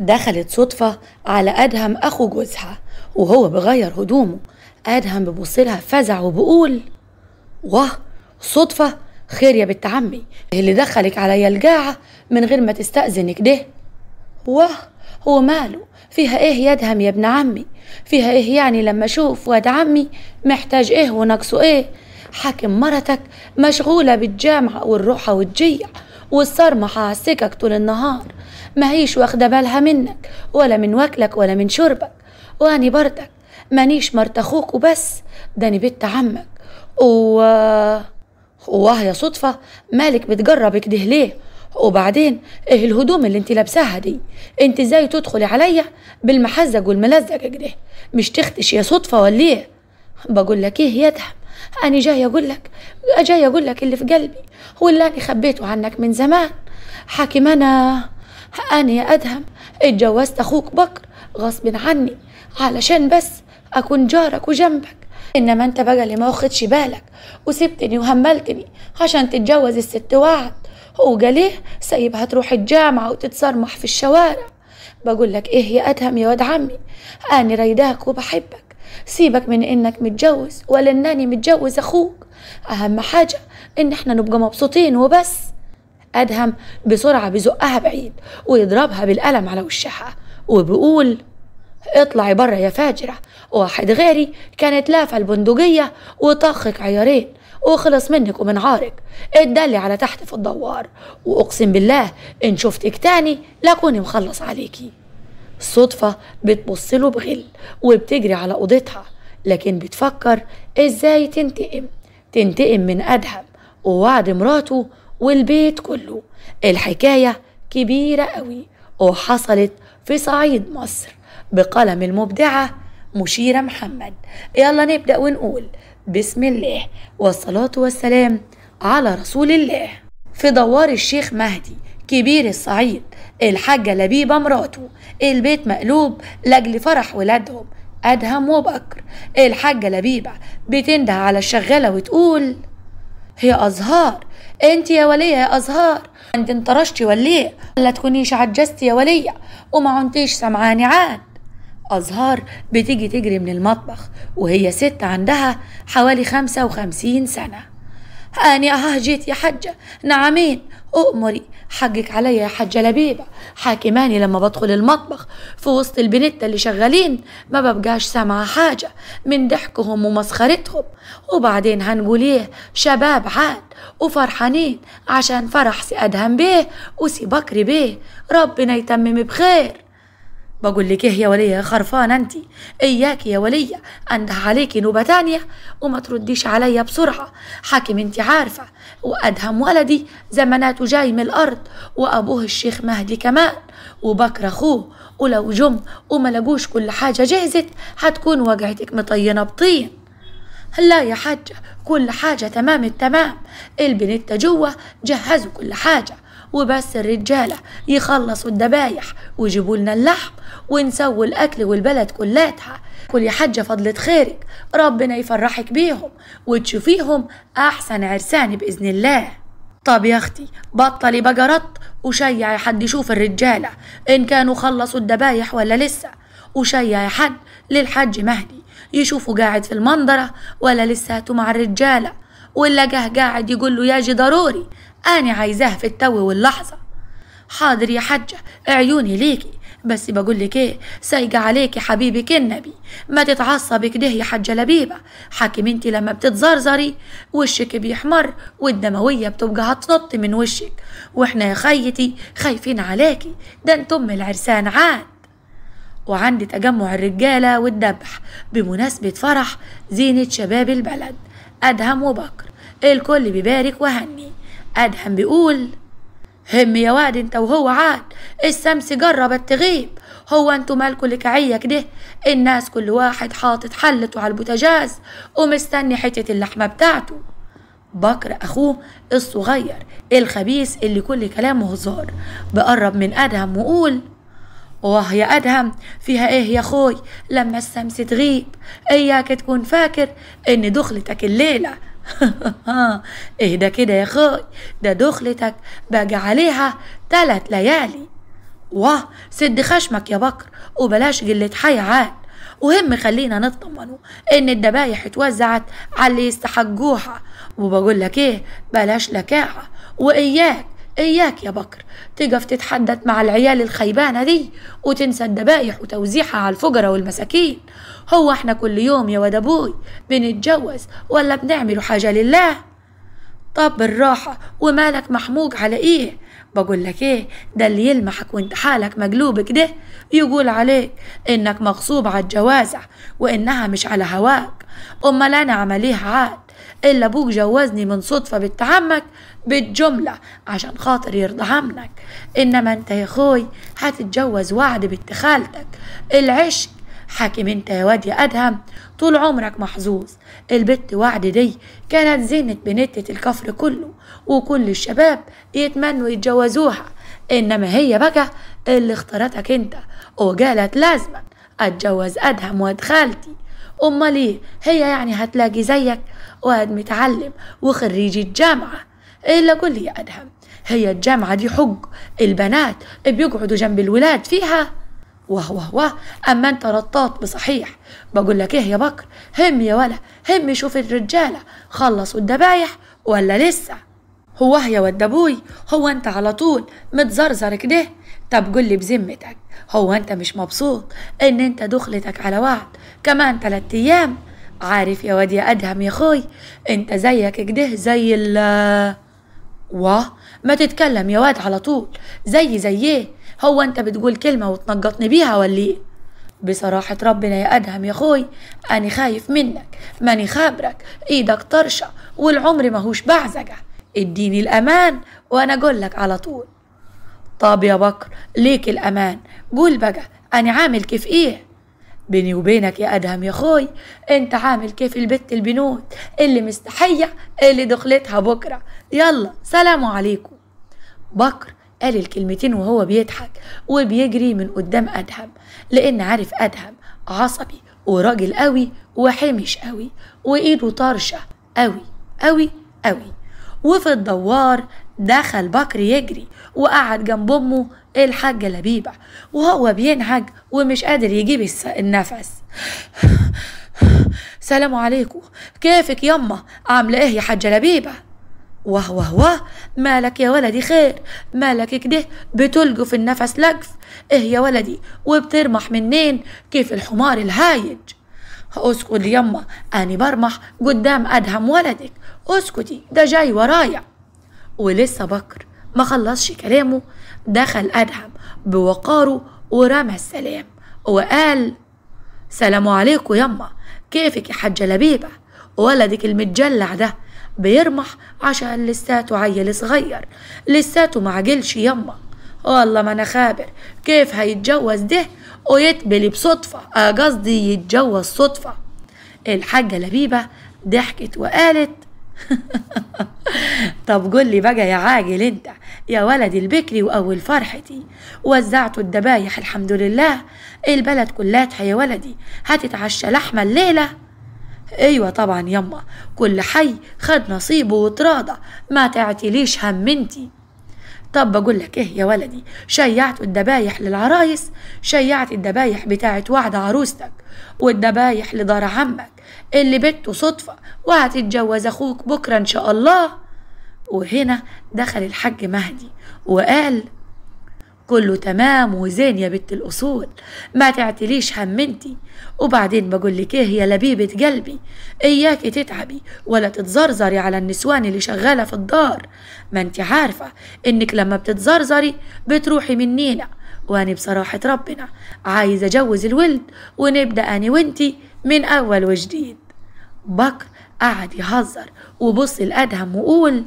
دخلت صدفة على أدهم أخو جوزها وهو بغير هدومه أدهم ببصلها فزع وبقول واه صدفة خير يا بنت عمي اللي دخلك عليا الجاعة من غير ما تستأذنك ده واه هو ماله فيها ايه يا ادهم يا ابن عمي فيها ايه يعني لما اشوف واد عمي محتاج ايه وناقصه ايه حاكم مرتك مشغولة بالجامعة والروحة والجيع والصرمحة السكك طول النهار ما هيش واخدة بالها منك ولا من واكلك ولا من شربك وأني بردك مانيش مرت أخوك وبس داني بنت عمك و واه يا صدفة مالك بتجربك ده ليه وبعدين ايه الهدوم اللي انت لابساها دي انت ازاي تدخلي عليا بالمحزج والملزج كده مش تختش يا صدفة ولا ايه بقول لك ايه يا ده انا جاي اقول لك جاي اقول لك اللي في قلبي واللي انا خبيته عنك من زمان حاكم انا أنا يا أدهم اتجوزت أخوك بكر غصب عني علشان بس أكون جارك وجنبك إنما أنت بقى اللي ما واخدش بالك وسبتني وهملتني عشان تتجوز الست وعد وجاليه سايبها تروح الجامعة وتتصرمح في الشوارع بقول لك إيه يا أدهم يا واد عمي أنا رايداك وبحبك سيبك من انك متجوز ولا انني متجوز اخوك اهم حاجه ان احنا نبقى مبسوطين وبس أدهم بسرعة بيزقها بعيد ويضربها بالقلم على وشها وبيقول اطلعي بره يا فاجرة واحد غيري كانت لافة البندقية وطخك عيارين وخلص منك ومن عارك اتدلي على تحت في الدوار واقسم بالله ان شفتك تاني لكوني مخلص عليكي الصدفة بتبص له بغل وبتجري على أوضتها لكن بتفكر ازاي تنتقم تنتقم من أدهم ووعد مراته والبيت كله الحكاية كبيرة قوي وحصلت في صعيد مصر بقلم المبدعة مشيرة محمد يلا نبدأ ونقول بسم الله والصلاة والسلام على رسول الله في دوار الشيخ مهدي كبير الصعيد الحاجة لبيبة مراته البيت مقلوب لأجل فرح ولادهم أدهم وبكر الحاجة لبيبة بتنده على الشغالة وتقول هي أزهار انت يا ولية يا ازهار عند انطرشتي وليه لا تكونيش عجزتي يا ولية وما عنتيش سمعاني عاد أزهار بتيجي تجري من المطبخ وهي ست عندها حوالي خمسة وخمسين سنة هاني اه جيت يا حجة نعمين أؤمري حقك عليا يا حجة لبيبة حاكماني لما بدخل المطبخ في وسط البنت اللي شغالين ما ببقاش سامعة حاجة من ضحكهم ومسخرتهم وبعدين هنقول ايه شباب عاد وفرحانين عشان فرح سي أدهم بيه وسي بكري بيه ربنا يتمم بخير بقول لك ايه يا ولية خرفانة انت اياك يا ولية انده عليكي نوبة تانية وما ترديش عليا بسرعة حاكم انت عارفة وادهم ولدي زمناته جاي من الارض وابوه الشيخ مهدي كمان وبكر اخوه ولو جم وما لقوش كل حاجة جهزت هتكون وجعتك مطينة بطين لا يا حاجة كل حاجة تمام التمام البنت جوه جهزوا كل حاجة وبس الرجالة يخلصوا الدبايح ويجيبوا لنا اللحم ونسوي الأكل والبلد كلاتها كل يا حاجة فضلة خيرك ربنا يفرحك بيهم وتشوفيهم أحسن عرسان بإذن الله طب يا أختي بطلي بقرط وشيعي حد يشوف الرجالة إن كانوا خلصوا الدبايح ولا لسه وشيعي حد للحج مهدي يشوفه قاعد في المنظرة ولا لساته مع الرجالة ولا جه قاعد يقول له ياجي ضروري أنا عايزاه في التو واللحظة حاضر يا حجة عيوني ليكي بس بقول لك ايه سايقة عليكي حبيبك النبي ما تتعصبي كده يا حجة لبيبة حاكم انت لما بتتزرزري وشك بيحمر والدموية بتبقى هتنط من وشك واحنا يا خيتي خايفين عليكي ده انتم العرسان عاد وعند تجمع الرجالة والدبح بمناسبة فرح زينة شباب البلد أدهم وبكر الكل بيبارك وهني أدهم بيقول هم يا واد انت وهو عاد الشمس جربت تغيب هو انتوا مالكوا لكعية كده الناس كل واحد حاطط حلته على البوتاجاز ومستني حتة اللحمة بتاعته بكر أخوه الصغير الخبيث اللي كل كلامه هزار بقرب من أدهم وقول واه يا أدهم فيها إيه يا خوي لما الشمس تغيب إياك تكون فاكر إن دخلتك الليلة اهدى كده يا خوي ده دخلتك باجي عليها تلات ليالي واه سد خشمك يا بكر وبلاش جلة حي عال وهم خلينا نطمنوا ان الدبايح اتوزعت على اللي يستحقوها وبقول لك ايه بلاش لكاعة واياك إياك يا بكر تقف تتحدث مع العيال الخيبانة دي وتنسى الذبايح وتوزيعها على الفقراء والمساكين هو احنا كل يوم يا واد أبوي بنتجوز ولا بنعمل حاجة لله طب بالراحة ومالك محموق على ايه بقول لك ايه ده اللي يلمحك وانت حالك مقلوب كده يقول عليك انك مغصوب على الجوازع وانها مش على هواك امال انا عمليها عاد إلا أبوك جوزني من صدفة بنت عمك بالجملة عشان خاطر يرضى عمك إنما أنت يا أخوي هتتجوز وعد بنت خالتك العشق حاكم انت يا واد يا ادهم طول عمرك محظوظ البت وعد دي كانت زينة بنتة الكفر كله وكل الشباب يتمنوا يتجوزوها انما هي بقى اللي اختارتك انت وقالت لازما اتجوز ادهم واد خالتي أمال إيه هي يعني هتلاقي زيك واد متعلم وخريج الجامعة إلا قول لي يا أدهم هي الجامعة دي حج البنات بيقعدوا جنب الولاد فيها واه واه واه أما أنت رطاط بصحيح بقول لك إيه يا بكر هم يا ولا هم شوف الرجالة خلصوا الدبايح ولا لسه هو يا ود أبوي هو أنت على طول متزرزر كده طب قل لي بذمتك هو انت مش مبسوط ان انت دخلتك على وعد كمان ثلاثة ايام عارف يا واد يا ادهم يا خوي انت زيك كده زي ال واه ما تتكلم يا واد على طول زي زي ايه هو انت بتقول كلمه وتنقطني بيها ولا ايه بصراحة ربنا يا أدهم يا خوي أنا خايف منك ماني خابرك إيدك طرشة والعمر ماهوش بعزقة اديني الأمان وأنا أقولك على طول طب يا بكر ليك الأمان قول بقى أنا عامل كيف إيه بيني وبينك يا أدهم يا خوي أنت عامل كيف البت البنوت اللي مستحية اللي دخلتها بكرة يلا سلام عليكم بكر قال الكلمتين وهو بيضحك وبيجري من قدام أدهم لأن عارف أدهم عصبي وراجل قوي وحمش قوي وإيده طرشة قوي قوي قوي وفي الدوار دخل بكر يجري وقعد جنب امه الحاجه لبيبه وهو بينهج ومش قادر يجيب النفس سلام عليكم كيفك يما عامله ايه يا حاجه لبيبه واه واه واه مالك يا ولدي خير مالك كده بتلجف النفس لجف ايه يا ولدي وبترمح منين كيف الحمار الهايج اسكت يما اني برمح قدام ادهم ولدك اسكتي ده جاي ورايا ولسه بكر ما خلصش كلامه دخل أدهم بوقاره ورمى السلام وقال سلام عليكم يما كيفك يا حاجة لبيبة ولدك المتجلع ده بيرمح عشان لساته عيل صغير لساته معجلش يما والله ما انا خابر كيف هيتجوز ده ويتبلي بصدفة آه، قصدي يتجوز صدفة الحاجة لبيبة ضحكت وقالت طب قول لي بقى يا عاجل انت يا ولدي البكري واول فرحتي وزعتوا الدبايح الحمد لله البلد كلها يا ولدي هتتعشى لحمه الليله ايوه طبعا يما كل حي خد نصيبه وتراضى ما تعتليش هم انتي طب بقول لك ايه يا ولدي شيعت الدبايح للعرايس شيعت الدبايح بتاعت وعد عروستك والدبايح لدار عمك اللي بنته صدفة وهتتجوز أخوك بكرة إن شاء الله وهنا دخل الحاج مهدي وقال كله تمام وزين يا بنت الأصول ما تعتليش هم انتي وبعدين بقول لك ايه يا لبيبة قلبي اياكي تتعبي ولا تتزرزري على النسوان اللي شغالة في الدار ما انتي عارفة انك لما بتتزرزري بتروحي منينا وأنا بصراحة ربنا عايزة أجوز الولد ونبدأ أنا وأنتي من أول وجديد بكر قعد يهزر وبص لأدهم وقول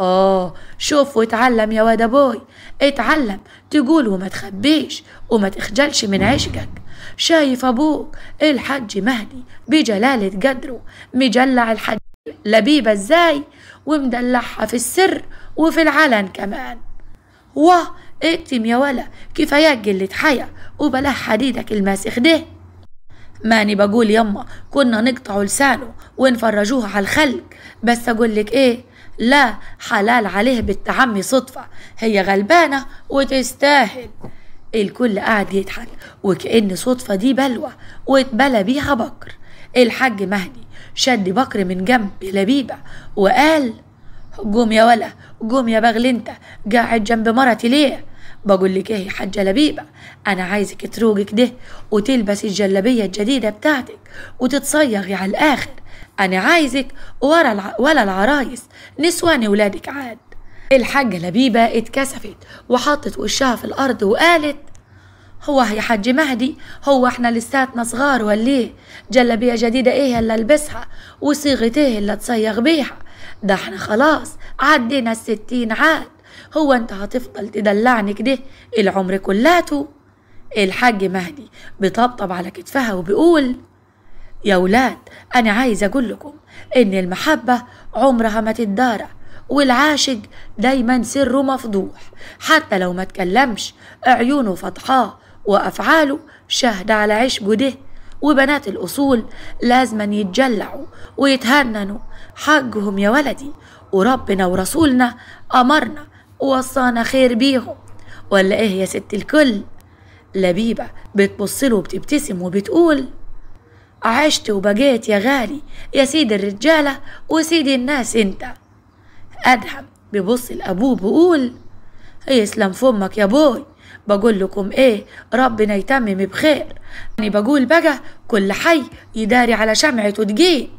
آه شوف واتعلم يا واد أبوي اتعلم تقول وما تخبيش وما تخجلش من عشقك شايف أبوك الحج مهدي بجلالة قدره مجلع الحج لبيبة ازاي ومدلعها في السر وفي العلن كمان واه اكتم يا ولا كفاياك قلة حيا وبلاح حديدك الماسخ ده ماني بقول يما كنا نقطعوا لسانه ونفرجوه على الخلق بس أقولك إيه لا حلال عليه بنت عمي صدفة هي غلبانة وتستاهل الكل قاعد يضحك وكأن صدفة دي بلوة واتبلى بيها بكر الحاج مهدي شد بكر من جنب لبيبة وقال قوم يا ولا قوم يا بغل انت قاعد جنب مرتي ليه بقول لك ايه يا حاجة لبيبة أنا عايزك تروقي كده وتلبسي الجلابية الجديدة بتاعتك وتتصيغي على الآخر أنا عايزك ورا الع... ولا العرايس نسوان ولادك عاد الحاجة لبيبة اتكسفت وحطت وشها في الأرض وقالت هو يا حاج مهدي هو احنا لساتنا صغار ولا ايه جلابيه جديده ايه اللي البسها وصيغه ايه اللي تصيغ بيها ده احنا خلاص عدينا الستين عاد هو انت هتفضل تدلعني كده العمر كلاته الحاج مهدي بطبطب على كتفها وبيقول يا ولاد أنا عايز أقول لكم إن المحبة عمرها ما تدارى والعاشق دايما سره مفضوح حتى لو ما تكلمش عيونه فضحاه وأفعاله شهد على عشقه ده وبنات الأصول لازما يتجلعوا ويتهننوا حقهم يا ولدي وربنا ورسولنا أمرنا ووصانا خير بيهم ولا ايه يا ست الكل لبيبة بتبصله وبتبتسم وبتقول عشت وبقيت يا غالي يا سيد الرجالة وسيد الناس انت أدهم بيبص لأبوه بيقول يسلم فمك يا بوي بقول لكم ايه ربنا يتمم بخير يعني بقول بقى كل حي يداري على شمعته تجيد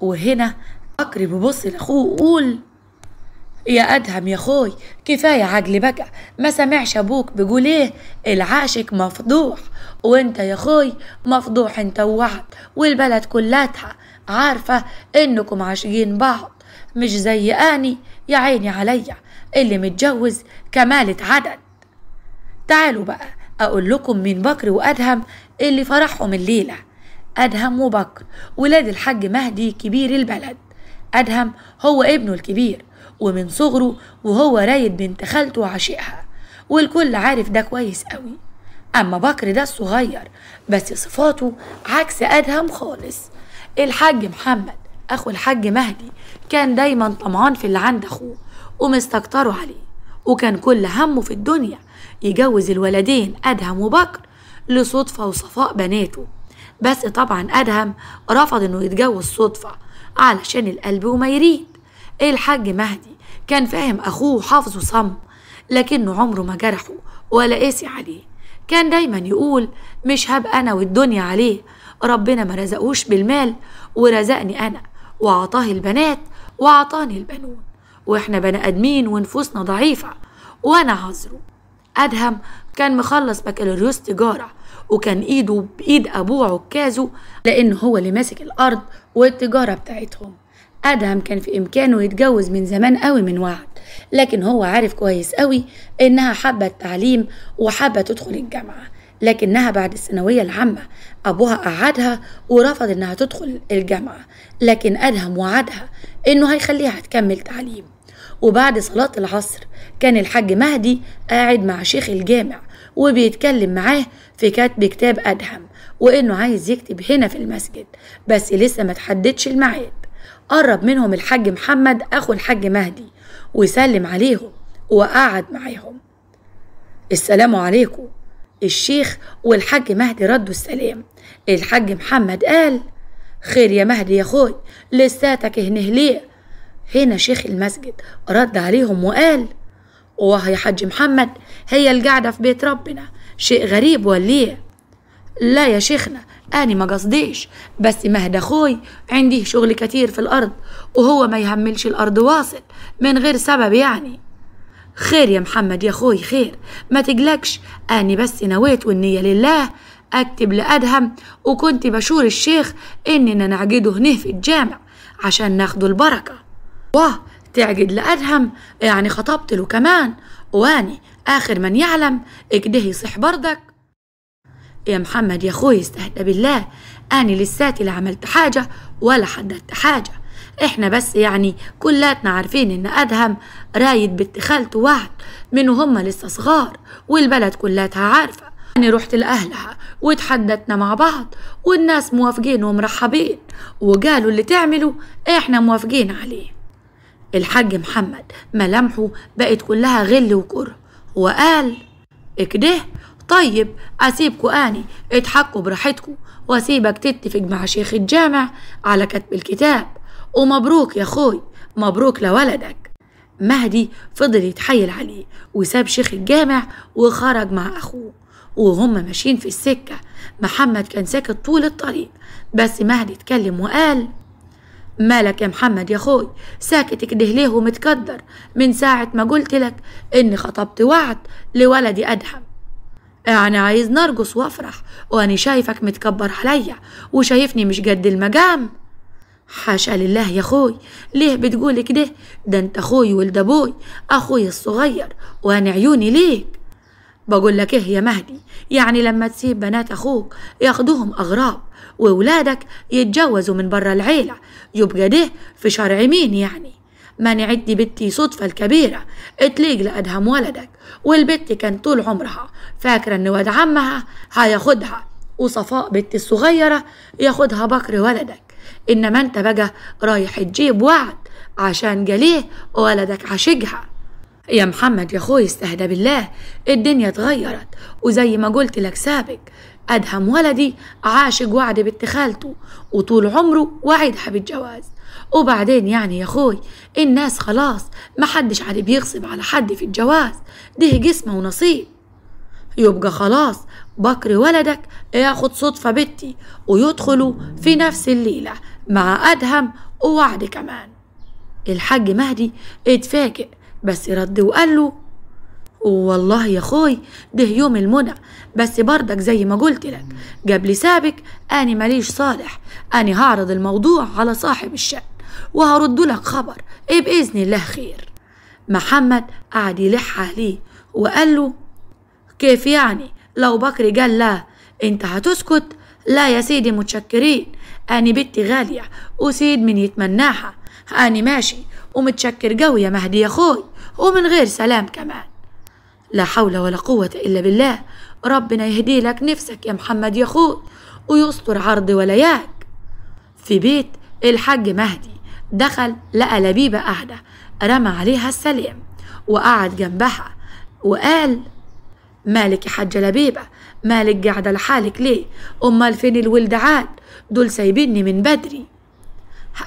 وهنا بكر بيبص لأخوه وقول يا أدهم يا خوي كفاية عجل بقى ما سمعش أبوك بيقول إيه العاشق مفضوح وإنت يا خوي مفضوح إنت ووعد والبلد كلاتها عارفة إنكم عاشقين بعض مش زي أني يا عيني عليا اللي متجوز كمالة عدد تعالوا بقى أقول لكم من بكر وأدهم اللي فرحهم الليلة أدهم وبكر ولاد الحاج مهدي كبير البلد أدهم هو ابنه الكبير ومن صغره وهو رايد بنت خالته وعشقها والكل عارف ده كويس قوي أما بكر ده الصغير بس صفاته عكس أدهم خالص الحاج محمد أخو الحاج مهدي كان دايما طمعان في اللي عند أخوه ومستكتره عليه وكان كل همه في الدنيا يجوز الولدين أدهم وبكر لصدفة وصفاء بناته بس طبعا أدهم رفض إنه يتجوز صدفة علشان القلب وما يريد إيه الحاج مهدي كان فاهم أخوه وحافظه صم لكنه عمره ما جرحه ولا قاسي عليه كان دايما يقول مش هبقى أنا والدنيا عليه ربنا ما رزقوش بالمال ورزقني أنا وعطاه البنات وعطاني البنون وإحنا بني آدمين ونفوسنا ضعيفة وأنا عذره أدهم كان مخلص بكالوريوس تجارة وكان إيده بإيد أبوه عكازه لأن هو اللي ماسك الأرض والتجارة بتاعتهم ادهم كان في امكانه يتجوز من زمان قوي من وعد لكن هو عارف كويس قوي انها حابه التعليم وحابه تدخل الجامعه لكنها بعد الثانوية العامة أبوها قعدها ورفض إنها تدخل الجامعة لكن أدهم وعدها إنه هيخليها تكمل تعليم وبعد صلاة العصر كان الحاج مهدي قاعد مع شيخ الجامع وبيتكلم معاه في كتب كتاب أدهم وإنه عايز يكتب هنا في المسجد بس لسه ما تحددش الميعاد قرب منهم الحاج محمد أخو الحاج مهدي وسلم عليهم وقعد معاهم السلام عليكم الشيخ والحاج مهدي ردوا السلام الحاج محمد قال خير يا مهدي يا خوي لساتك هنا ليه هنا شيخ المسجد رد عليهم وقال واه يا حاج محمد هي القعدة في بيت ربنا شيء غريب وليه لا يا شيخنا أنا ما قصديش بس مهد أخوي عندي شغل كتير في الأرض وهو ما يهملش الأرض واصل من غير سبب يعني خير يا محمد يا أخوي خير ما تقلقش أنا بس نويت والنية لله أكتب لأدهم وكنت بشور الشيخ إننا نعقده هنا في الجامع عشان ناخده البركة واه تعقد لأدهم يعني خطبت له كمان واني آخر من يعلم إكده يصح برضك يا محمد يا أخوي استهدى بالله أنا لساتي لا عملت حاجة ولا حددت حاجة احنا بس يعني كلاتنا عارفين ان ادهم رايد بنت خالته واحد من هما لسه صغار والبلد كلاتها عارفه يعني رحت لأهلها وتحدثنا مع بعض والناس موافقين ومرحبين وقالوا اللي تعمله احنا موافقين عليه الحاج محمد ملامحه بقت كلها غل وكره وقال اكده طيب أسيبكوا أني اتحكوا براحتكوا وأسيبك تتفق مع شيخ الجامع على كتب الكتاب ومبروك يا أخوي مبروك لولدك مهدي فضل يتحايل عليه وساب شيخ الجامع وخرج مع أخوه وهم ماشيين في السكة محمد كان ساكت طول الطريق بس مهدي اتكلم وقال مالك يا محمد يا أخوي ساكت كده ليه ومتكدر من ساعة ما قلت لك إني خطبت وعد لولدي أدهم أنا عايز نرقص وأفرح وأنا شايفك متكبر عليا وشايفني مش قد المقام حاشا لله يا أخوي ليه بتقول كده ده أنت أخوي ولد أبوي أخوي الصغير وأنا عيوني ليك بقول لك إيه يا مهدي يعني لما تسيب بنات أخوك ياخدوهم أغراب وولادك يتجوزوا من برا العيلة يبقى ده في شرع مين يعني منعتني بنتي صدفة الكبيرة تليق لأدهم ولدك والبت كان طول عمرها فاكرة إن واد عمها هياخدها وصفاء بنتي الصغيرة ياخدها بكر ولدك إنما أنت بقى رايح تجيب وعد عشان جاليه ولدك عشقها يا محمد يا أخوي استهدى بالله الدنيا اتغيرت وزي ما قلت لك سابق أدهم ولدي عاشق وعد بنت خالته وطول عمره وعدها بالجواز وبعدين يعني يا أخوي الناس خلاص محدش عاد بيغصب على حد في الجواز ده جسمه ونصيب يبقى خلاص بكر ولدك ياخد صدفة بنتي ويدخلوا في نفس الليلة مع أدهم ووعد كمان الحاج مهدي اتفاجئ بس رد وقال له والله يا خوي ده يوم المنى بس بردك زي ما قلت لك قبل سابك اني ماليش صالح اني هعرض الموضوع على صاحب الشقه وهرد لك خبر إيه بإذن الله خير محمد قعد يلح عليه وقال له كيف يعني لو بكر قال لا انت هتسكت لا يا سيدي متشكرين أنا بنتي غالية وسيد من يتمناها أنا ماشي ومتشكر قوي يا مهدي يا أخوي ومن غير سلام كمان لا حول ولا قوة إلا بالله ربنا يهدي لك نفسك يا محمد يا أخوي ويستر عرضي ولياك في بيت الحاج مهدي دخل لقى لبيبة قاعدة رمى عليها السلام وقعد جنبها وقال مالك يا حجة لبيبة مالك قاعدة لحالك ليه أمال فين الولد عاد دول سايبيني من بدري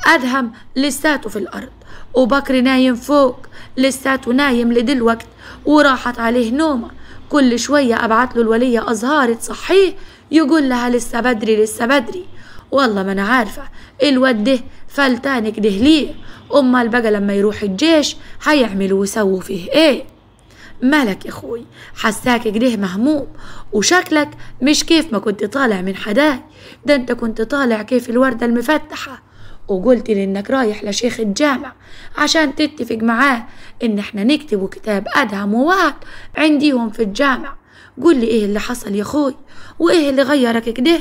أدهم لساته في الأرض وبكر نايم فوق لساته نايم لدلوقت وراحت عليه نومة كل شوية أبعت له الولية أزهار تصحيه يقول لها لسه بدري لسه بدري والله ما أنا عارفة الواد ده فلتان كده ليه أمال بقى لما يروح الجيش هيعملوا ويسووا فيه إيه مالك يا أخوي حساك كده مهموم وشكلك مش كيف ما كنت طالع من حداي ده أنت كنت طالع كيف الوردة المفتحة وقلت لي إنك رايح لشيخ الجامع عشان تتفق معاه إن إحنا نكتبوا كتاب أدهم ووعد عنديهم في الجامع قل لي إيه اللي حصل يا أخوي وإيه اللي غيرك كده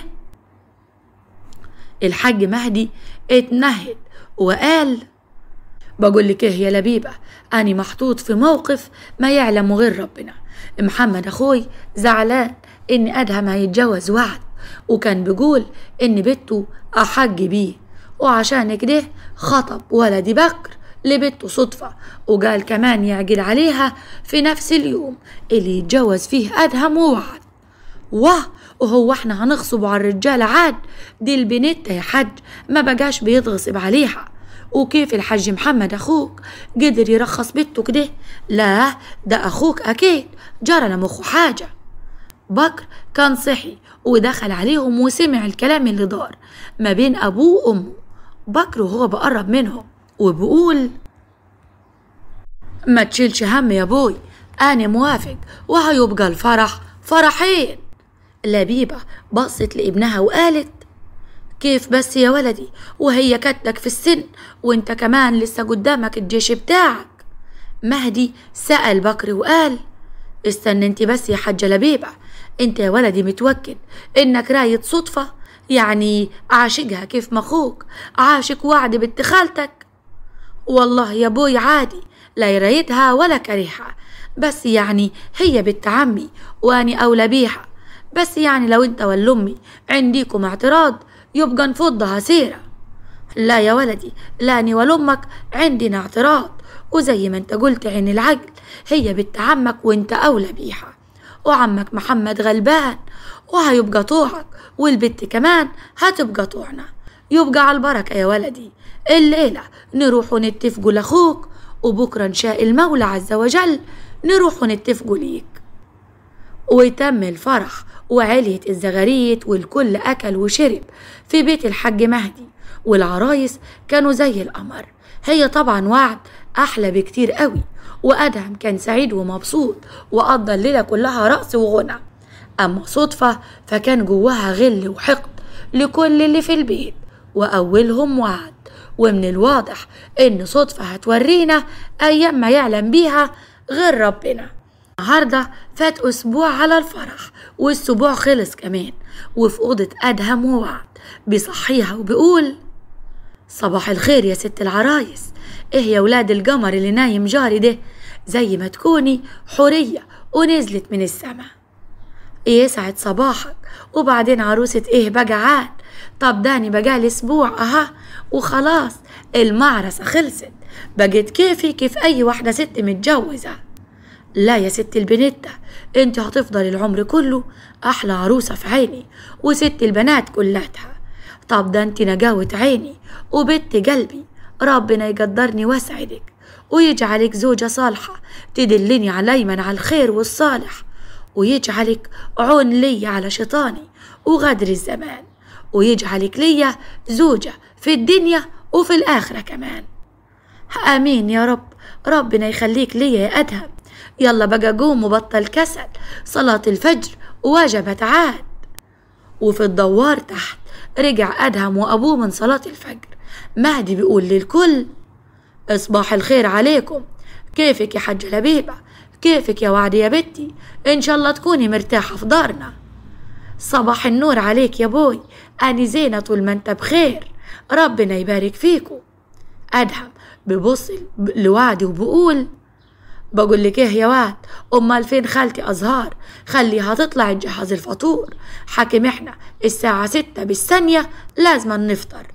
الحاج مهدي اتنهد وقال بقول لك ايه يا لبيبة أنا محطوط في موقف ما يعلمه غير ربنا محمد أخوي زعلان إن أدهم هيتجوز وعد وكان بيقول إن بنته أحج بيه وعشان كده خطب ولدي بكر لبنته صدفة وقال كمان يعجل عليها في نفس اليوم اللي يتجوز فيه أدهم ووعد واه وهو احنا هنغصب على الرجالة عاد دي البنت يا حاج ما بقاش بيتغصب عليها وكيف الحاج محمد أخوك قدر يرخص بنته كده لا ده أخوك أكيد جرى لمخه حاجة بكر كان صحي ودخل عليهم وسمع الكلام اللي دار ما بين أبوه وأمه بكر وهو بقرب منهم وبقول ما تشيلش هم يا بوي أنا موافق وهيبقى الفرح فرحين لبيبة بصت لابنها وقالت كيف بس يا ولدي وهي كتك في السن وانت كمان لسه قدامك الجيش بتاعك مهدي سأل بكر وقال استنى انت بس يا حاجة لبيبة انت يا ولدي متوكد انك رايد صدفة يعني عاشقها كيف ما اخوك عاشق وعد بنت خالتك والله يا بوي عادي لا يريدها ولا كريحة بس يعني هي بنت عمي واني اولى بيها بس يعني لو انت ولا امي عنديكم اعتراض يبقى نفضها سيرة لا يا ولدي لا أنا ولا أمك عندنا اعتراض وزي ما انت قلت عين العجل هي بنت عمك وانت أولى بيها وعمك محمد غلبان وهيبقى طوعك والبت كمان هتبقى طوعنا يبقى على البركة يا ولدي الليلة نروح نتفقوا لأخوك وبكرة إن شاء المولى عز وجل نروح نتفقوا ليك وتم الفرح وعليت الزغاريت والكل أكل وشرب في بيت الحاج مهدي والعرايس كانوا زي القمر هي طبعا وعد أحلى بكتير قوي وأدهم كان سعيد ومبسوط وقضى الليلة كلها رقص وغنى أما صدفة فكان جواها غل وحقد لكل اللي في البيت وأولهم وعد ومن الواضح إن صدفة هتورينا أيام ما يعلم بيها غير ربنا النهارده فات أسبوع على الفرح والسبوع خلص كمان وفي أوضة أدهم ووعد بيصحيها وبيقول صباح الخير يا ست العرايس ايه يا ولاد القمر اللي نايم جاري ده زي ما تكوني حورية ونزلت من السما إيه يسعد صباحك وبعدين عروسة ايه بجعان طب داني بقالي اسبوع اها وخلاص المعرسة خلصت بقيت كيفي كيف اي واحدة ست متجوزة لا يا ست البنتة انت هتفضل العمر كله احلى عروسة في عيني وست البنات كلاتها طب ده انت نجاوة عيني وبت قلبي ربنا يقدرني واسعدك ويجعلك زوجة صالحة تدلني عليمن على الخير والصالح ويجعلك عون لي على شيطاني وغدر الزمان ويجعلك ليا زوجة في الدنيا وفي الآخرة كمان آمين يا رب ربنا يخليك ليا يا أدهم يلا بقى قوم وبطل كسل صلاة الفجر ووجبت عاد وفي الدوار تحت رجع أدهم وأبوه من صلاة الفجر مهدي بيقول للكل إصباح الخير عليكم كيفك يا حج لبيبة كيفك يا وعد يا بنتي إن شاء الله تكوني مرتاحة في دارنا صباح النور عليك يا بوي أنا زينة طول ما أنت بخير ربنا يبارك فيكم أدهم ببص لوعدي وبقول بقول لك ايه يا واد امال فين خالتي ازهار خليها تطلع تجهز الفطور حاكم احنا الساعة ستة بالثانية لازم نفطر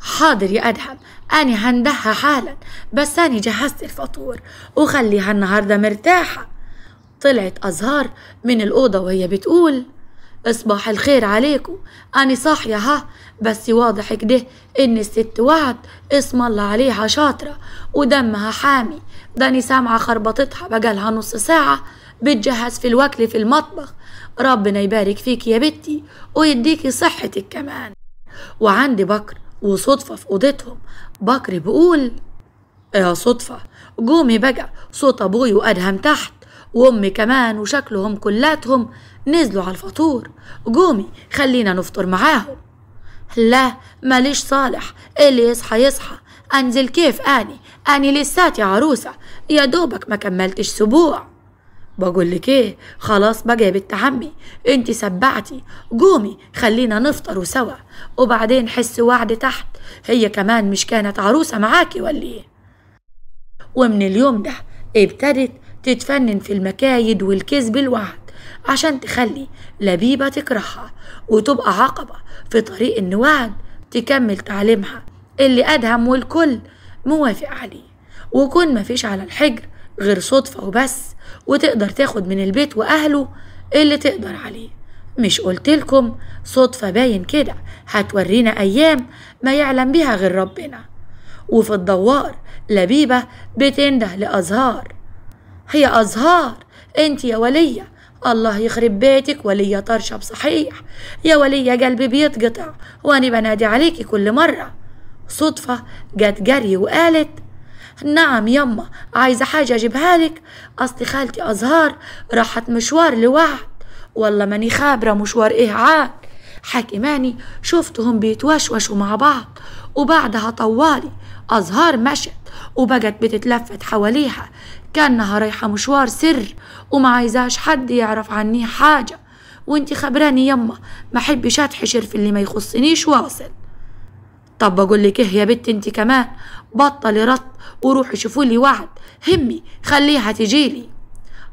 حاضر يا أدهم أنا هندهها حالا بس أنا جهزت الفطور وخليها النهاردة مرتاحة طلعت أزهار من الأوضة وهي بتقول اصبح الخير عليكم أنا صاحية ها بس واضح كده إن الست وعد اسم الله عليها شاطرة ودمها حامي داني سامعة خربطتها بقالها نص ساعة بتجهز في الوكل في المطبخ ربنا يبارك فيك يا بنتي ويديكي صحتك كمان وعندي بكر وصدفة في أوضتهم بكر بيقول يا صدفة قومي بقى صوت أبوي وأدهم تحت وأمي كمان وشكلهم كلاتهم نزلوا على الفطور قومي خلينا نفطر معاهم لا ماليش صالح اللي يصحى يصحى أنزل كيف أني أني لساتي عروسة يا دوبك ما كملتش سبوع بقول لك ايه خلاص بقى يا بنت عمي انت سبعتي قومي خلينا نفطروا سوا وبعدين حس وعد تحت هي كمان مش كانت عروسة معاكي ولا ايه ومن اليوم ده ابتدت تتفنن في المكايد والكذب الوعد عشان تخلي لبيبة تكرهها وتبقى عقبة في طريق إن وعد تكمل تعليمها اللي أدهم والكل موافق عليه وكون مفيش على الحجر غير صدفة وبس وتقدر تاخد من البيت وأهله اللي تقدر عليه مش قلتلكم صدفة باين كده هتورينا أيام ما يعلم بيها غير ربنا وفي الدوار لبيبة بتنده لأزهار هي أزهار انت يا ولية الله يخرب بيتك ولية طرشة بصحيح يا ولية قلبي بيتقطع وأنا بنادي عليكي كل مرة صدفة جت جري وقالت نعم يما عايزة حاجة أجيبها لك أصل خالتي أزهار راحت مشوار لوعد والله ماني خابرة مشوار إيه عاد حكي ماني شفتهم بيتوشوشوا مع بعض وبعدها طوالي أزهار مشت وبقت بتتلفت حواليها كأنها رايحة مشوار سر وما عايزاش حد يعرف عني حاجة وانتي خبراني يما ما حبش اتحشر في اللي ما يخصنيش واصل طب بقول لك ايه يا بت انت كمان بطلي رط وروحي شوفوا لي وعد همي خليها تجيلي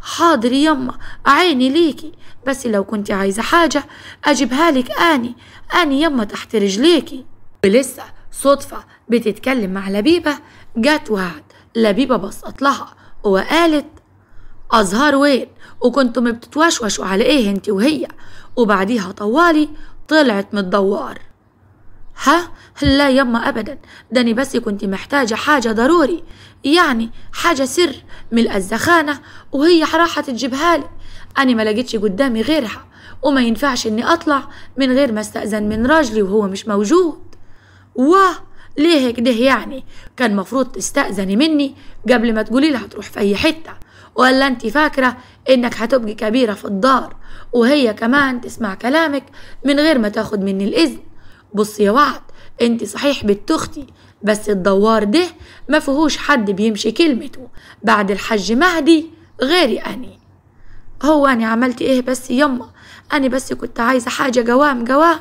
حاضر يما عيني ليكي بس لو كنت عايزة حاجة أجيبها لك آني آني يما تحت رجليكي ولسه صدفة بتتكلم مع لبيبة جات وعد لبيبة بصت لها وقالت أزهار وين وكنتم بتتوشوشوا على إيه انت وهي وبعديها طوالي طلعت من الدوار ها لا يما أبدا داني بس كنت محتاجة حاجة ضروري يعني حاجة سر من الزخانة وهي حراحة تجيبها لي أنا ما لقيتش قدامي غيرها وما ينفعش إني أطلع من غير ما استأذن من راجلي وهو مش موجود واه ليه ده يعني كان مفروض تستأذني مني قبل ما تقولي لها تروح في أي حتة ولا أنت فاكرة إنك هتبقي كبيرة في الدار وهي كمان تسمع كلامك من غير ما تاخد مني الإذن بص يا وعد انت صحيح بتختي اختي بس الدوار ده ما فيهوش حد بيمشي كلمته بعد الحج مهدي غيري أني هو أنا عملت إيه بس يما أنا بس كنت عايزة حاجة جوام جوام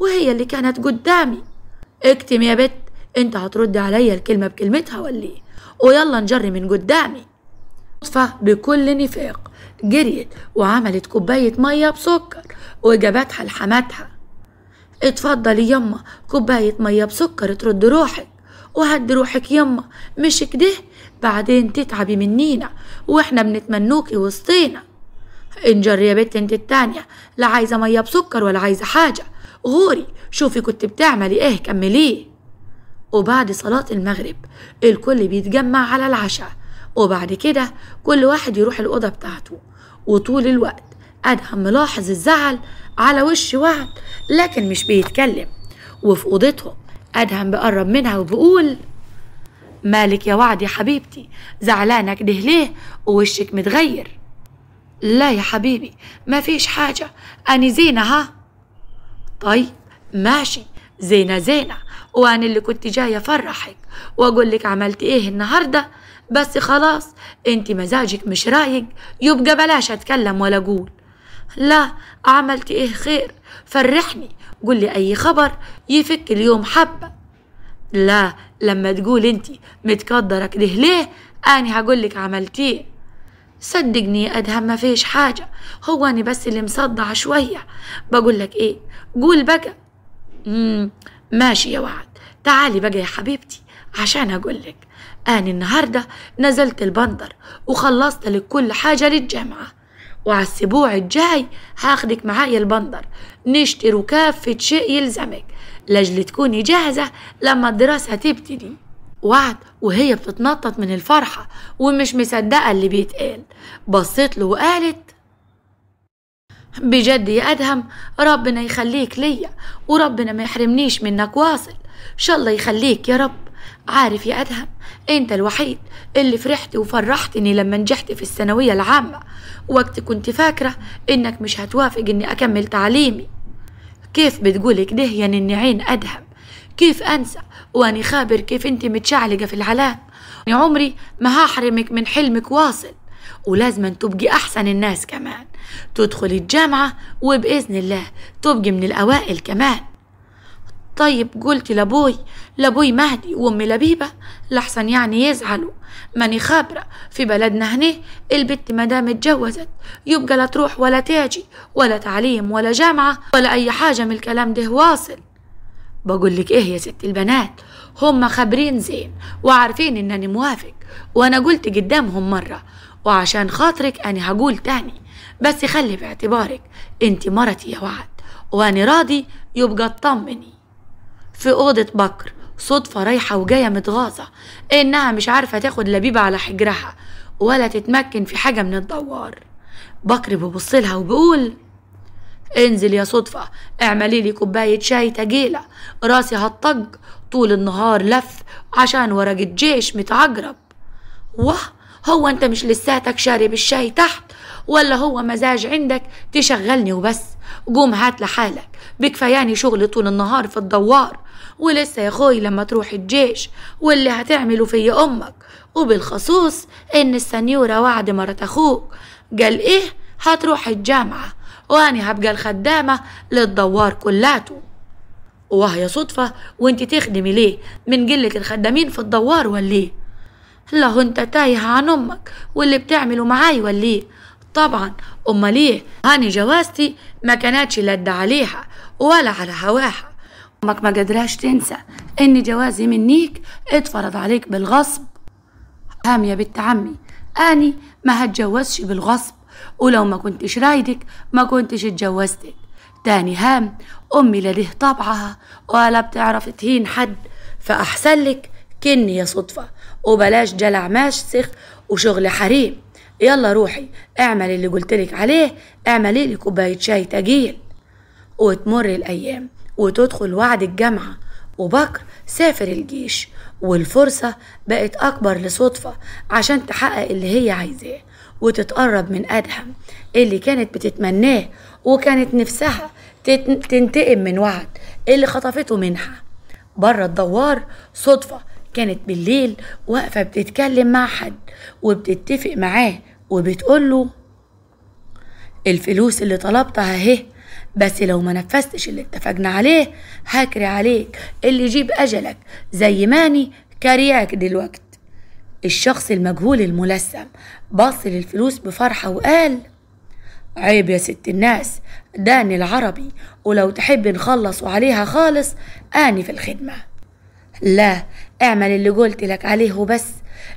وهي اللي كانت قدامي اكتم يا بت انت هترد عليا الكلمة بكلمتها ولا ايه ويلا نجري من قدامي صدفة بكل نفاق جريت وعملت كوباية مية بسكر وجابتها لحماتها اتفضلي يما كوباية مية بسكر ترد روحك وهدي روحك يما مش كده بعدين تتعبي منينا واحنا بنتمنوكي وسطينا انجر يا بت انت التانية لا عايزة مية بسكر ولا عايزة حاجة غوري شوفي كنت بتعملي ايه كمليه وبعد صلاة المغرب الكل بيتجمع على العشاء وبعد كده كل واحد يروح الأوضة بتاعته وطول الوقت أدهم ملاحظ الزعل على وش وعد لكن مش بيتكلم وفي أوضتهم أدهم بقرب منها وبيقول مالك يا وعد يا حبيبتي زعلانة كده ليه ووشك متغير لا يا حبيبي مفيش حاجة أنا زينة ها طيب ماشي زينة زينة وأنا اللي كنت جاية أفرحك وأقول لك عملت إيه النهاردة بس خلاص أنت مزاجك مش رايق يبقى بلاش أتكلم ولا أقول لا عملت ايه خير فرحني قول لي اي خبر يفك اليوم حبة لا لما تقول انتي متقدرة كده ليه اني هقولك عملتيه صدقني ادهم ما فيش حاجة هو اني بس اللي مصدع شوية بقولك ايه قول بقى مم ماشي يا وعد تعالي بقى يا حبيبتي عشان أقولك اني النهاردة نزلت البندر وخلصت لك كل حاجة للجامعة وعلى السبوع الجاي هاخدك معايا البندر نشتروا كافة شيء يلزمك لجل تكوني جاهزة لما الدراسة تبتدي وعد وهي بتتنطط من الفرحة ومش مصدقة اللي بيتقال بصيت له وقالت بجد يا أدهم ربنا يخليك ليا وربنا ما يحرمنيش منك واصل إن شاء الله يخليك يا رب عارف يا أدهم أنت الوحيد اللي فرحت وفرحتني لما نجحت في الثانوية العامة وقت كنت فاكرة إنك مش هتوافق إني أكمل تعليمي كيف بتقولي كده يا نني عين أدهم كيف أنسى وأني خابر كيف أنت متشعلقة في العلام يا عمري ما هحرمك من حلمك واصل ولازم تبقي أحسن الناس كمان تدخلي الجامعة وبإذن الله تبقي من الأوائل كمان طيب قلت لابوي لابوي مهدي وامي لبيبة لحسن يعني يزعلوا ماني خابرة في بلدنا هنا البت مادام اتجوزت يبقى لا تروح ولا تاجي ولا تعليم ولا جامعة ولا أي حاجة من الكلام ده واصل بقول لك ايه يا ست البنات هم خابرين زين وعارفين انني موافق وانا قلت قدامهم مرة وعشان خاطرك انا هقول تاني بس خلي باعتبارك انت مرتي يا وعد وانا راضي يبقى اطمني في أوضة بكر صدفة رايحة وجاية متغاظة إيه إنها مش عارفة تاخد لبيبة على حجرها ولا تتمكن في حاجة من الدوار بكر بيبصلها وبيقول انزل يا صدفة اعملي لي كوباية شاي تجيلة راسي هتطج طول النهار لف عشان ورق الجيش متعجرب وه هو انت مش لساتك شارب الشاي تحت ولا هو مزاج عندك تشغلني وبس قوم هات لحالك بكفياني شغل طول النهار في الدوار ولسه يا خوي لما تروح الجيش واللي هتعمله في أمك وبالخصوص إن السنيورة وعد مرة أخوك قال إيه هتروح الجامعة وأنا هبقى الخدامة للدوار كلاته وهي صدفة وانت تخدمي ليه من قلة الخدامين في الدوار وليه له انت تايه عن امك واللي بتعمله معاي وليه طبعا امال ليه هاني جوازتي ما كانتش لد عليها ولا على هواها امك ما قدراش تنسى ان جوازي منيك اتفرض عليك بالغصب هام يا بنت عمي اني ما هتجوزش بالغصب ولو ما كنتش رايدك ما كنتش اتجوزتك تاني هام امي لا ليه طبعها ولا بتعرف تهين حد فاحسن لك كني يا صدفه وبلاش جلع ماسخ وشغل حريم يلا روحي اعملي اللي قلتلك عليه اعملي لي كوبايه شاي تقيل وتمر الايام وتدخل وعد الجامعة وبكر سافر الجيش والفرصة بقت أكبر لصدفة عشان تحقق اللي هي عايزاه وتتقرب من أدهم اللي كانت بتتمناه وكانت نفسها تنتقم من وعد اللي خطفته منها بره الدوار صدفة كانت بالليل واقفة بتتكلم مع حد وبتتفق معاه وبتقوله الفلوس اللي طلبتها اهي بس لو ما نفذتش اللي اتفقنا عليه هكري عليك اللي يجيب أجلك زي ماني كارياك دلوقت الشخص المجهول الملسم بص للفلوس بفرحة وقال عيب يا ست الناس داني العربي ولو تحب نخلص عليها خالص آني في الخدمة لا اعمل اللي قلت لك عليه وبس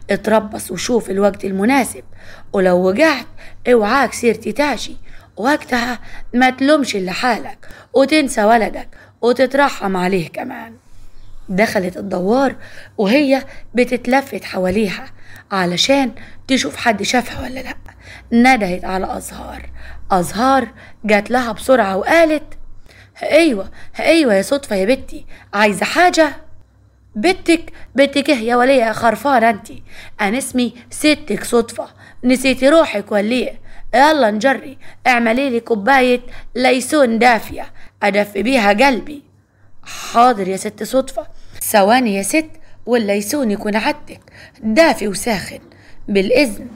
اتربص وشوف الوقت المناسب ولو وجعت اوعاك سيرتي تعشي وقتها ما تلومش اللي حالك وتنسى ولدك وتترحم عليه كمان دخلت الدوار وهي بتتلفت حواليها علشان تشوف حد شافها ولا لأ ندهت على أزهار أزهار جات لها بسرعة وقالت أيوة أيوة يا صدفة يا بنتي عايزة حاجة بنتك بنتك إيه يا ولية خرفانة انتي أنا اسمي ستك صدفة نسيتي روحك ولا إيه؟ يلا نجري اعملي لي كوباية ليسون دافية أدفي بيها قلبي حاضر يا ست صدفة ثواني يا ست والليسون يكون عدتك دافي وساخن بالإذن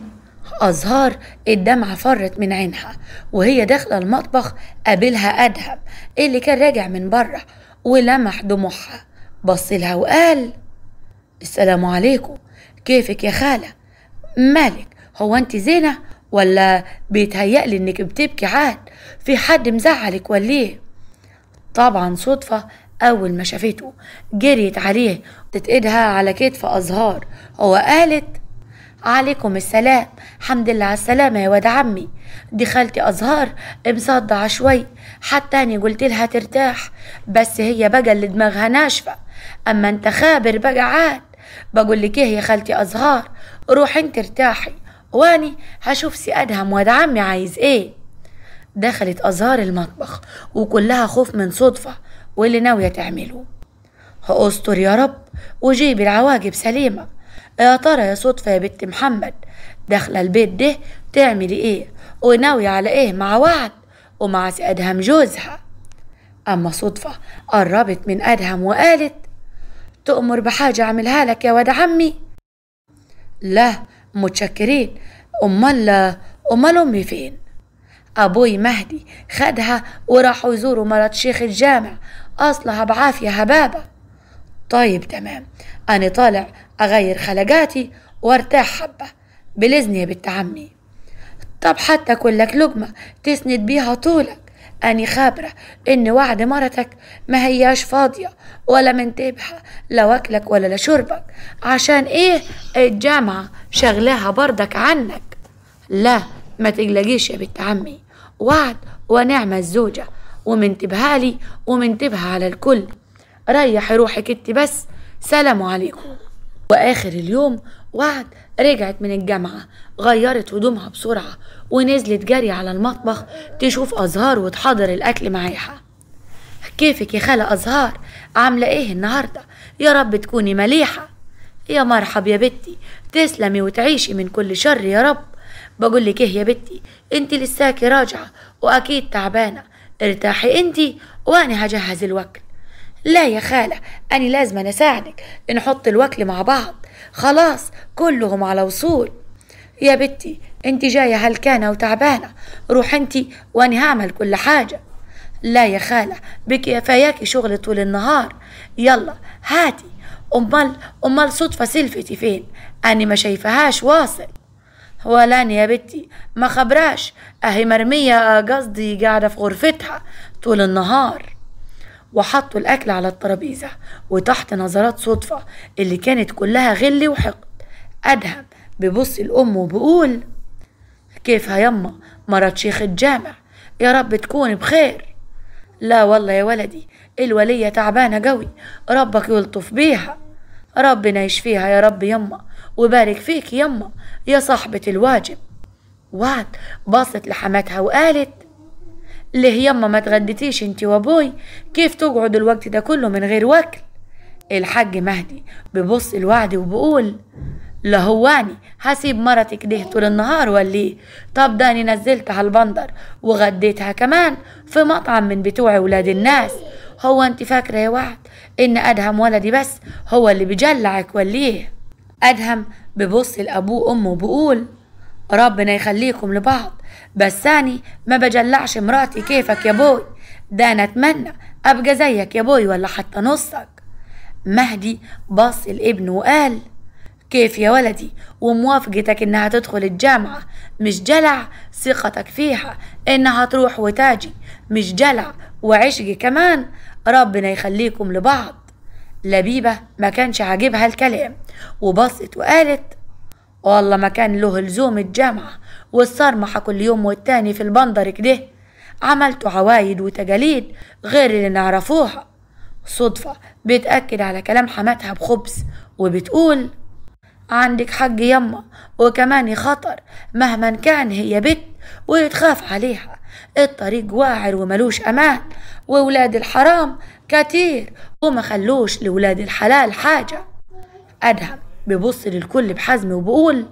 أزهار الدمعة فرت من عينها وهي داخلة المطبخ قابلها أدهم اللي كان راجع من بره ولمح دموعها بصلها وقال السلام عليكم كيفك يا خالة مالك هو انت زينة ولا بيتهيألي انك بتبكي عاد في حد مزعلك ولا ايه طبعا صدفة أول ما شافته جريت عليه تتقدها إيدها على كتف أزهار هو قالت عليكم السلام حمد لله على السلامة يا واد عمي دي خالتي أزهار مصدعة شوي حتى أني قلت لها ترتاح بس هي بقى اللي دماغها ناشفة أما أنت خابر بقى عاد بقول لك إيه يا خالتي أزهار روحي أنت ارتاحي واني هشوف سي ادهم واد عمي عايز ايه دخلت أزهار المطبخ وكلها خوف من صدفة واللي ناوية تعمله هاستر يا رب وجيب العواجب سليمة يا ترى يا صدفة يا بنت محمد داخلة البيت ده تعملي ايه وناوية على ايه مع وعد ومع سي أدهم جوزها أما صدفة قربت من أدهم وقالت تؤمر بحاجة أعملها لك يا واد عمي لا متشكرين أمال أمال أمي فين؟ أبوي مهدي خدها وراحوا يزوروا مرات شيخ الجامع أصلها بعافية هبابة طيب تمام أنا طالع أغير خلقاتي وارتاح حبة بلزني يا بنت عمي طب حتى كلك لقمة تسند بيها طولك أني خابرة إن وعد مرتك ما هياش فاضية ولا منتبهة لا واكلك ولا لشربك عشان إيه الجامعة شغلها برضك عنك لا ما تقلقيش يا بنت عمي وعد ونعمة الزوجة ومنتبهالي ومنتبهة على الكل ريحي روحك انت بس سلام عليكم وآخر اليوم وعد رجعت من الجامعة غيرت هدومها بسرعة ونزلت جري على المطبخ تشوف أزهار وتحضر الأكل معاها كيفك يا خالة أزهار عاملة إيه النهاردة يا رب تكوني مليحة يا مرحب يا بنتي تسلمي وتعيشي من كل شر يا رب بقولك إيه يا بنتي أنت لساكي راجعة وأكيد تعبانة ارتاحي أنت وأنا هجهز الوكل لا يا خالة أنا لازم أنا أساعدك نحط الوكل مع بعض خلاص كلهم على وصول يا بنتي انت جاية هلكانة وتعبانة روح انت وأنا هعمل كل حاجة لا يا خالة بك فياكي شغل طول النهار يلا هاتي أمال أمال صدفة سلفتي فين أنا ما شايفهاش واصل ولاني يا بنتي ما خبراش أهي مرمية قصدي قاعدة في غرفتها طول النهار وحطوا الأكل على الترابيزة وتحت نظرات صدفة اللي كانت كلها غل وحقد أدهم بيبص لأمه وبيقول كيفها يما مرات شيخ الجامع يا رب تكون بخير لا والله يا ولدي الولية تعبانة قوي ربك يلطف بيها ربنا يشفيها يا رب يما وبارك فيك يما يا صاحبة الواجب وعد باصت لحماتها وقالت ليه يما ما تغديتيش انت وابوي كيف تقعد الوقت ده كله من غير وكل الحاج مهدي بيبص لوعدي وبقول لهواني هسيب مرتك ده طول النهار ولا ايه طب ده انا نزلت البندر وغديتها كمان في مطعم من بتوع ولاد الناس هو انت فاكره يا وعد ان ادهم ولدي بس هو اللي بيجلعك ولا ايه ادهم ببص لابوه وامه وبقول ربنا يخليكم لبعض بس أنا ما بجلعش مراتي كيفك يا بوي ده أنا أتمنى أبقى زيك يا بوي ولا حتى نصك مهدي بص لابنه وقال كيف يا ولدي وموافقتك انها تدخل الجامعة مش جلع ثقتك فيها انها تروح وتاجي مش جلع وعشق كمان ربنا يخليكم لبعض لبيبة ما كانش عاجبها الكلام وبصت وقالت والله ما كان له لزوم الجامعة والصرمحة كل يوم والتاني في البندر كده عملته عوايد وتجاليد غير اللي نعرفوها صدفة بتأكد على كلام حماتها بخبز وبتقول عندك حق يما وكمان خطر مهما كان هي بت ويتخاف عليها الطريق واعر وملوش أمان وولاد الحرام كتير وما خلوش لولاد الحلال حاجة أدهم ببص للكل بحزم وبقول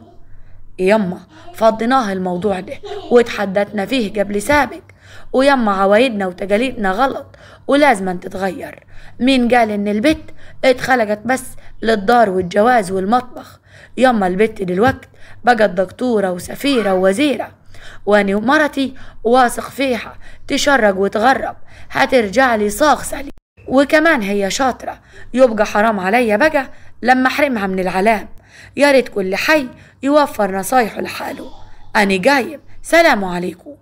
يما فضيناه الموضوع ده واتحدتنا فيه قبل سابق ويما عوايدنا وتجاليدنا غلط ولازم تتغير مين قال ان البت اتخلقت بس للدار والجواز والمطبخ يما البت دلوقت بقت دكتورة وسفيرة ووزيرة واني ومرتي واثق فيها تشرج وتغرب هترجع لي صاغ سليم وكمان هي شاطرة يبقى حرام عليا بقى لما حرمها من العلام يا ريت كل حي يوفر نصايحه لحاله أنا جايب سلام عليكم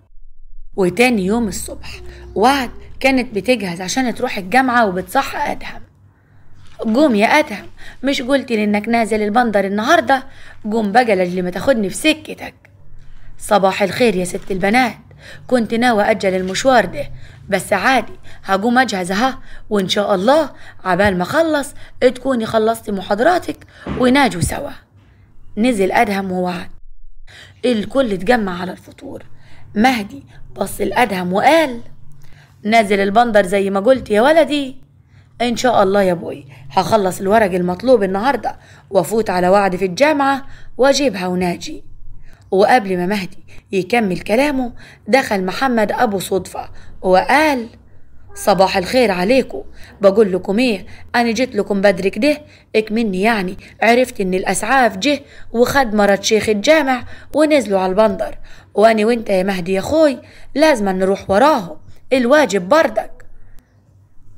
وتاني يوم الصبح وعد كانت بتجهز عشان تروح الجامعة وبتصحى أدهم جوم يا أدهم مش قلت لإنك إنك نازل البندر النهاردة جوم بجل اللي ما تاخدني في سكتك صباح الخير يا ست البنات كنت ناوى أجل المشوار ده بس عادي هقوم اجهزها وان شاء الله عبال ما اخلص تكوني خلصتي محاضراتك وناجوا سوا نزل ادهم ووعد الكل اتجمع على الفطور مهدي بص لادهم وقال نازل البندر زي ما قلت يا ولدي ان شاء الله يا بوي هخلص الورق المطلوب النهارده وافوت على وعد في الجامعه واجيبها وناجي وقبل ما مهدي يكمل كلامه دخل محمد أبو صدفة وقال صباح الخير عليكم بقول لكم ايه انا جيت لكم بدر كده اكمني يعني عرفت ان الاسعاف جه وخد مرض شيخ الجامع ونزلوا على البندر وانا وانت يا مهدي يا اخوي لازم نروح وراهم الواجب بردك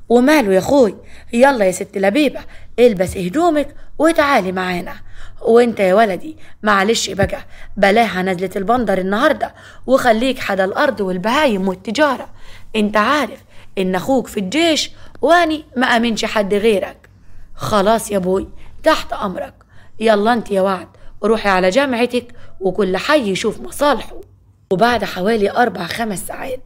وماله يا اخوي يلا يا ست لبيبه البس هدومك وتعالي معانا وانت يا ولدي معلش بقى بلاها نزلة البندر النهاردة وخليك حدا الأرض والبهايم والتجارة انت عارف ان اخوك في الجيش واني ما امنش حد غيرك خلاص يا بوي تحت امرك يلا انت يا وعد روحي على جامعتك وكل حي يشوف مصالحه وبعد حوالي أربع خمس ساعات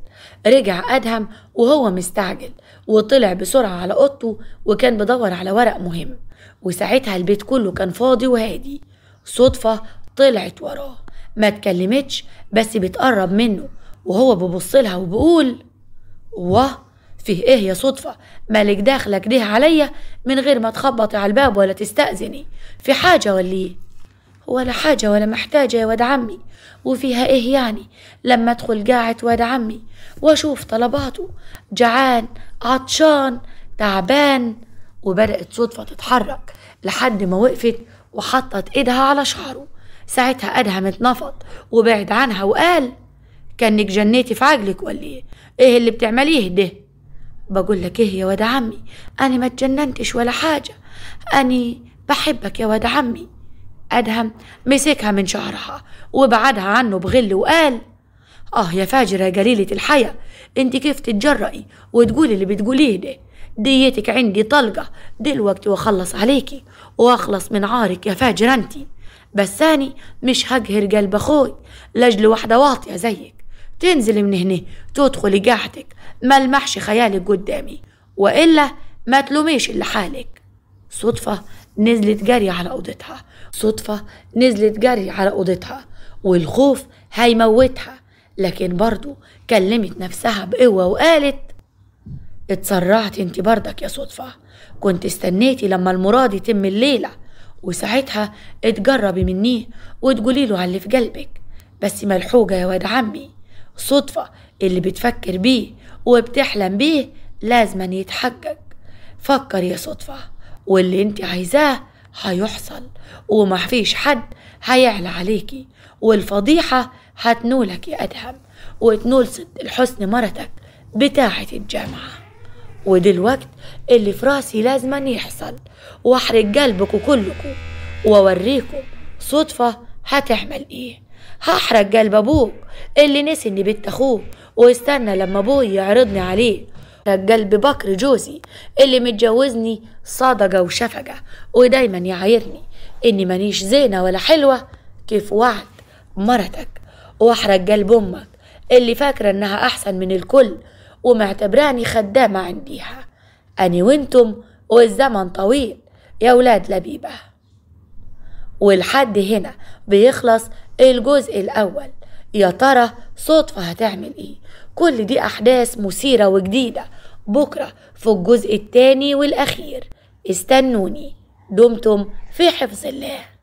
رجع أدهم وهو مستعجل وطلع بسرعة على أوضته وكان بدور على ورق مهم وساعتها البيت كله كان فاضي وهادي صدفة طلعت وراه ما اتكلمتش بس بتقرب منه وهو ببص لها وبيقول واه فيه ايه يا صدفة مالك داخلك ده عليا من غير ما تخبطي على الباب ولا تستأذني في حاجة ولا ايه ولا حاجة ولا محتاجة يا واد عمي وفيها ايه يعني لما ادخل قاعة واد عمي واشوف طلباته جعان عطشان تعبان وبدأت صدفة تتحرك لحد ما وقفت وحطت ايدها على شعره ساعتها أدهم اتنفض وبعد عنها وقال كأنك جنيتي في عجلك ولا ايه ايه اللي بتعمليه ده بقول لك ايه يا واد عمي انا ما اتجننتش ولا حاجة اني بحبك يا واد عمي أدهم مسكها من شعرها وبعدها عنه بغل وقال آه يا فاجرة يا جليلة الحياة انت كيف تتجرأي وتقولي اللي بتقوليه ده ديتك عندي طلقة دلوقتي وأخلص عليكي وأخلص من عارك يا فاجر أنتي بس أني مش هقهر قلب أخوي لأجل واحدة واطية زيك تنزلي من هنا تدخلي قاعتك ملمحش خيالك قدامي وإلا ما تلوميش اللي حالك صدفة نزلت جري على أوضتها صدفة نزلت جري على أوضتها والخوف هيموتها لكن برضو كلمت نفسها بقوة وقالت اتسرعت انت بردك يا صدفة كنت استنيتي لما المراد يتم الليلة وساعتها اتجربي منيه وتقولي له على اللي في قلبك بس ملحوجة يا واد عمي صدفة اللي بتفكر بيه وبتحلم بيه لازما يتحقق فكر يا صدفة واللي انت عايزاه هيحصل ومفيش حد هيعلى عليكي والفضيحة هتنولك يا أدهم وتنول الحسن مرتك بتاعة الجامعة وده الوقت اللي في راسي لازم يحصل واحرق قلبكم كلكم واوريكم صدفة هتعمل ايه هحرق قلب ابوك اللي نسي اني بنت اخوه واستنى لما ابوي يعرضني عليه قلب بكر جوزي اللي متجوزني صدقة وشفقة ودايما يعايرني اني مانيش زينة ولا حلوة كيف وعد مرتك واحرق قلب امك اللي فاكرة انها احسن من الكل ومعتبراني خدامة عنديها أني وانتم والزمن طويل يا ولاد لبيبة والحد هنا بيخلص الجزء الأول يا ترى صدفة هتعمل إيه كل دي أحداث مثيرة وجديدة بكرة في الجزء التاني والأخير استنوني دمتم في حفظ الله